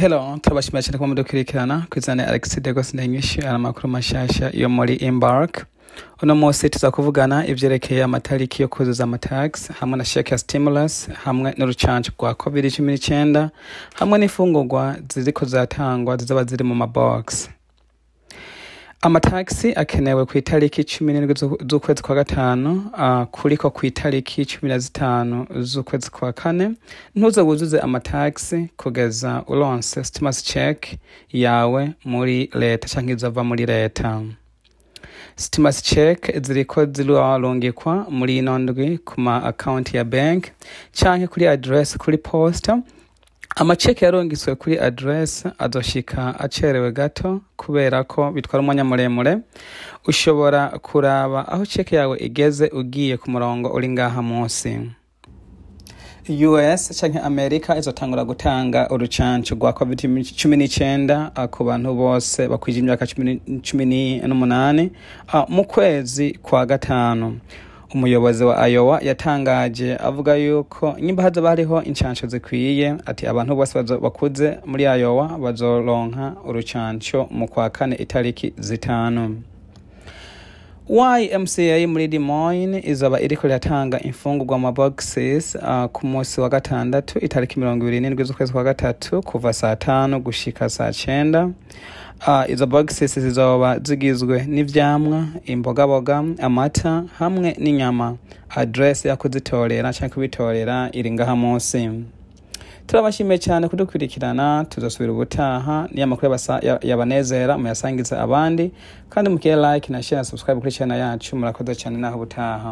helo turabashimira cyane kuba mudukurikirana kwizana alex degos ndenyishyu aya makuru mashasha yo muri embark uno munsi tuza kuvugana ibyerekeye amatariki yo kuzuza amatax hamwe na sheke ya stimulus hamwe n'urucanco rwa covid cumi n'icyenda hamwe n'ifungurwa ziri kuzatangwa zizaba ziri mu mabox amataxi akenewe ku itariki cumi n'indwi z'ukwezi kwa gatanu uh, kuriko ku itariki cumi na zitanu z'ukwezi kwa kane ntuze wuzuze amataxi kugeza uronse stimas check yawe muri leta canke izova muri leta stimasi ceki ziriko zirarungikwa muri ino ndwi ku ma account ya bank canke kuri adiresi kuri posta amaceke yarongitswe kuri aderesi azoshika acerewe gato kubera ko bitwara umwanya muremure ushobora kuraba aho ceke yawe igeze ugiye ku murongo uri ngaha munsi us cyangwa amerika izotangura gutanga urucanco rwa covid cumi n'icyenda ah, ku bantu bose bakwije imyaka cumi n'umunani ah, mu kwezi kwa gatanu umuyobozi wa ayowa yatangaje avuga yuko nyimba hazo bariho incansho zikwiye ati abantu bose bakuze muri ayowa bazoronka urucanco mu kwa kane itariki zitanu YMCA muri Moines izaba iriko iratanga imfungurwa mu boxes uh, ku munsi wa gatandatu itariki mirongo ibiri n'indwi z'ukwezi kwa gatatu kuva saa tanu gushika saa cyenda. uh, izo boxes zizoba zigizwe n’ibyamwa, imbogaboga amata hamwe n'inyama adresse yo kuzitorera canke kubitorera iri ngaha munsi turabashimiye cyane kudukurikirana tuzasubira ubutaha niyo makuru yabanezera muyasangiza abandi kandi mukire like na share na subscribe kuri channel yacu murakoze cyane naho ubutaha